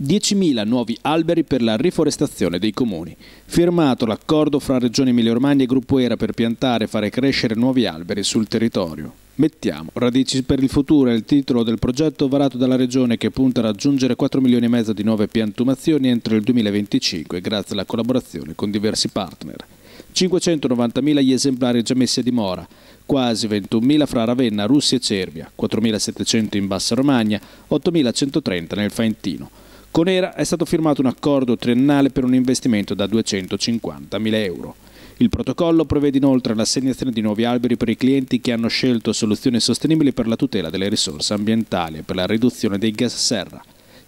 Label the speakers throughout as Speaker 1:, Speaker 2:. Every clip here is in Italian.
Speaker 1: 10.000 nuovi alberi per la riforestazione dei comuni. Firmato l'accordo fra Regione Emilia-Romagna e Gruppo Era per piantare e fare crescere nuovi alberi sul territorio. Mettiamo Radici per il futuro è il titolo del progetto varato dalla Regione che punta a raggiungere 4 milioni e mezzo di nuove piantumazioni entro il 2025 grazie alla collaborazione con diversi partner. 590.000 gli esemplari già messi a dimora, quasi 21.000 fra Ravenna, Russia e Cervia, 4.700 in Bassa Romagna, 8.130 nel Faentino. Con ERA è stato firmato un accordo triennale per un investimento da 250.000 euro. Il protocollo prevede inoltre l'assegnazione di nuovi alberi per i clienti che hanno scelto soluzioni sostenibili per la tutela delle risorse ambientali e per la riduzione dei gas serra,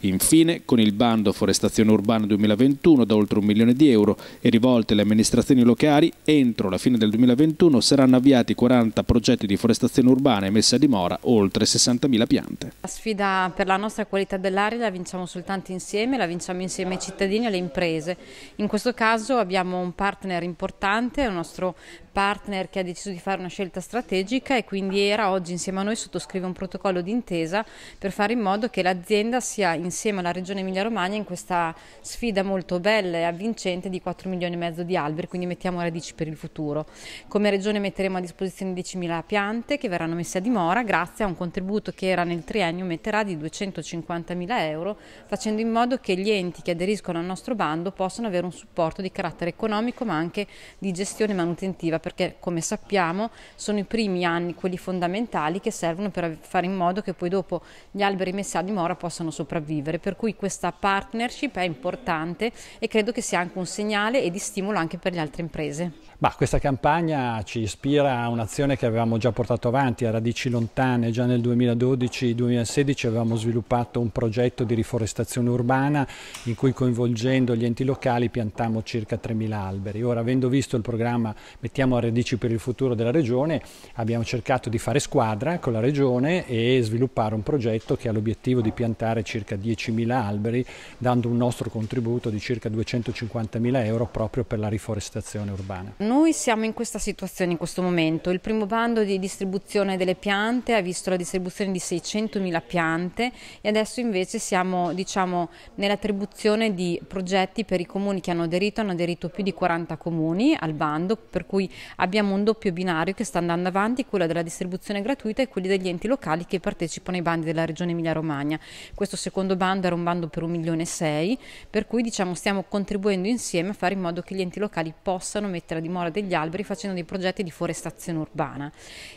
Speaker 1: Infine, con il bando Forestazione Urbana 2021 da oltre un milione di euro e rivolte alle amministrazioni locali, entro la fine del 2021 saranno avviati 40 progetti di forestazione urbana e messa a dimora oltre 60.000 piante.
Speaker 2: La sfida per la nostra qualità dell'aria la vinciamo soltanto insieme, la vinciamo insieme ai cittadini e alle imprese. In questo caso abbiamo un partner importante, il nostro partner che ha deciso di fare una scelta strategica e quindi era oggi insieme a noi sottoscrive un protocollo d'intesa per fare in modo che l'azienda sia insieme alla Regione Emilia-Romagna in questa sfida molto bella e avvincente di 4 milioni e mezzo di alberi, quindi mettiamo radici per il futuro. Come Regione metteremo a disposizione 10.000 piante che verranno messe a dimora grazie a un contributo che era nel triennio metterà di 250.000 euro facendo in modo che gli enti che aderiscono al nostro bando possano avere un supporto di carattere economico ma anche di gestione manutentiva perché come sappiamo sono i primi anni quelli fondamentali che servono per fare in modo che poi dopo gli alberi messi a dimora possano sopravvivere, per cui questa partnership è importante e credo che sia anche un segnale e di stimolo anche per le altre imprese.
Speaker 3: Bah, questa campagna ci ispira a un'azione che avevamo già portato avanti a radici lontane, già nel 2012-2016 avevamo sviluppato un progetto di riforestazione urbana in cui coinvolgendo gli enti locali piantammo circa 3.000 alberi. Ora avendo visto il programma Mettiamo a radici per il futuro della regione abbiamo cercato di fare squadra con la regione e sviluppare un progetto che ha l'obiettivo di piantare circa 10.000 alberi dando un nostro contributo di circa 250.000 euro proprio per la riforestazione urbana
Speaker 2: noi siamo in questa situazione in questo momento. Il primo bando di distribuzione delle piante ha visto la distribuzione di 600.000 piante e adesso invece siamo diciamo, nell'attribuzione di progetti per i comuni che hanno aderito, hanno aderito più di 40 comuni al bando, per cui abbiamo un doppio binario che sta andando avanti, quello della distribuzione gratuita e quelli degli enti locali che partecipano ai bandi della Regione Emilia-Romagna. Questo secondo bando era un bando per 1 milione e 6, per cui diciamo, stiamo contribuendo insieme a fare in modo che gli enti locali possano mettere a dimostrazione dimora degli alberi facendo dei progetti di forestazione urbana.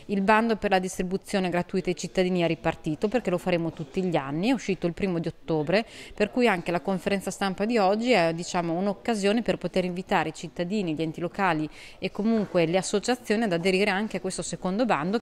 Speaker 2: Il bando per la distribuzione gratuita ai cittadini è ripartito perché lo faremo tutti gli anni, è uscito il primo di ottobre, per cui anche la conferenza stampa di oggi è diciamo, un'occasione per poter invitare i cittadini, gli enti locali e comunque le associazioni ad aderire anche a questo secondo bando